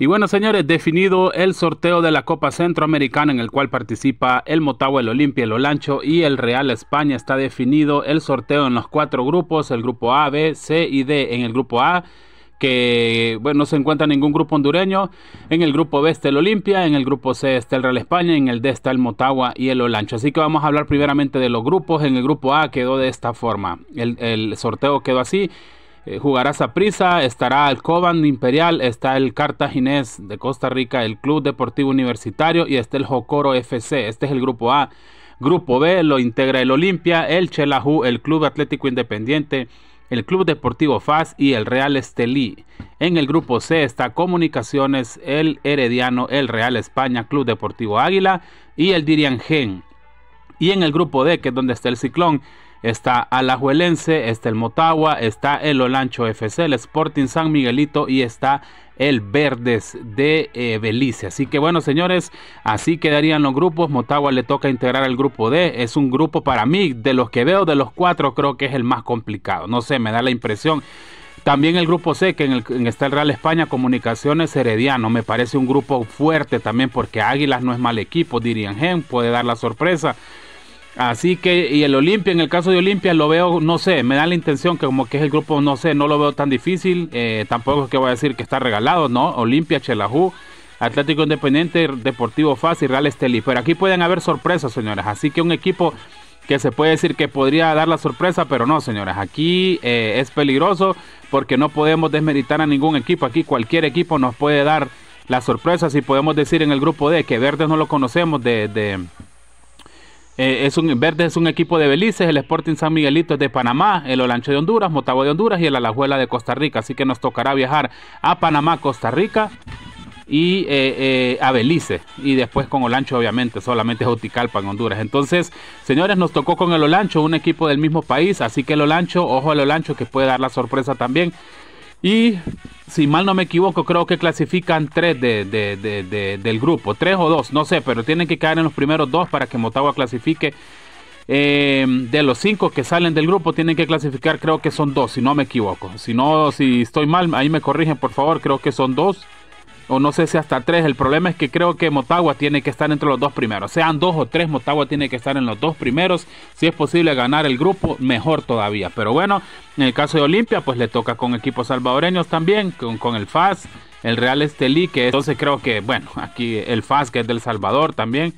Y bueno, señores, definido el sorteo de la Copa Centroamericana en el cual participa el Motagua, el Olimpia, el Olancho y el Real España. Está definido el sorteo en los cuatro grupos, el grupo A, B, C y D. En el grupo A que bueno, no se encuentra ningún grupo hondureño. En el grupo B está el Olimpia, en el grupo C está el Real España, en el D está el Motagua y el Olancho. Así que vamos a hablar primeramente de los grupos. En el grupo A quedó de esta forma. El, el sorteo quedó así. Eh, jugará prisa, estará el Coban Imperial, está el Cartaginés de Costa Rica, el Club Deportivo Universitario y está el Jocoro FC. Este es el grupo A. Grupo B lo integra el Olimpia, el Chelaju, el Club Atlético Independiente, el Club Deportivo FAS y el Real Estelí. En el grupo C está Comunicaciones, el Herediano, el Real España, Club Deportivo Águila y el Gen, Y en el grupo D, que es donde está el Ciclón, está Alajuelense, está el Motagua, está el Olancho FC, el Sporting San Miguelito y está el Verdes de eh, Belice. Así que bueno, señores, así quedarían los grupos. Motagua le toca integrar al grupo D. Es un grupo para mí, de los que veo, de los cuatro, creo que es el más complicado. No sé, me da la impresión. También el grupo C, que en, el, está el Real España, Comunicaciones Herediano. Me parece un grupo fuerte también porque Águilas no es mal equipo. dirían Gen puede dar la sorpresa. Así que, y el Olimpia, en el caso de Olimpia, lo veo, no sé, me da la intención que como que es el grupo, no sé, no lo veo tan difícil. Eh, tampoco es que voy a decir que está regalado, ¿no? Olimpia, Chelajú, Atlético Independiente, Deportivo Fácil, Real Estelí. Pero aquí pueden haber sorpresas, señoras. Así que un equipo que se puede decir que podría dar la sorpresa, pero no, señoras. Aquí eh, es peligroso porque no podemos desmeditar a ningún equipo. Aquí cualquier equipo nos puede dar la sorpresa. Si podemos decir en el grupo D que Verdes no lo conocemos de eh, es un, Verde es un equipo de Belice, el Sporting San Miguelito es de Panamá, el Olancho de Honduras, Motagua de Honduras y el Alajuela de Costa Rica. Así que nos tocará viajar a Panamá, Costa Rica y eh, eh, a Belice. Y después con Olancho, obviamente, solamente Joticalpa en Honduras. Entonces, señores, nos tocó con el Olancho, un equipo del mismo país. Así que el Olancho, ojo al Olancho que puede dar la sorpresa también. Y si mal no me equivoco, creo que clasifican tres del grupo, tres o dos, no sé, pero tienen que caer en los primeros dos para que Motagua clasifique. Eh, de los cinco que salen del grupo, tienen que clasificar, creo que son dos, si no me equivoco. Si no, si estoy mal, ahí me corrigen, por favor, creo que son dos o no sé si hasta tres. El problema es que creo que Motagua tiene que estar entre los dos primeros. Sean dos o tres, Motagua tiene que estar en los dos primeros. Si es posible ganar el grupo, mejor todavía. Pero bueno, en el caso de Olimpia, pues le toca con equipos salvadoreños también, con, con el FAS, el Real Estelí, que entonces creo que, bueno, aquí el FAS que es del Salvador también.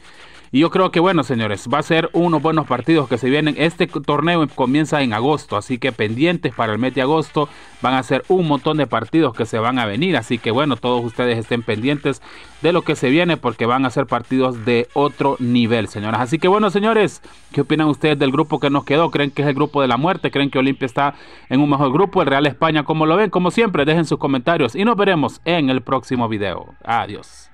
Y yo creo que, bueno, señores, va a ser unos buenos partidos que se vienen. Este torneo comienza en agosto, así que pendientes para el mes de agosto van a ser un montón de partidos que se van a venir. Así que, bueno, todos ustedes estén pendientes de lo que se viene porque van a ser partidos de otro nivel, señoras. Así que, bueno, señores, ¿qué opinan ustedes del grupo que nos quedó? ¿Creen que es el grupo de la muerte? ¿Creen que Olimpia está en un mejor grupo? ¿El Real España, como lo ven? Como siempre, dejen sus comentarios y nos veremos en el próximo video. Adiós.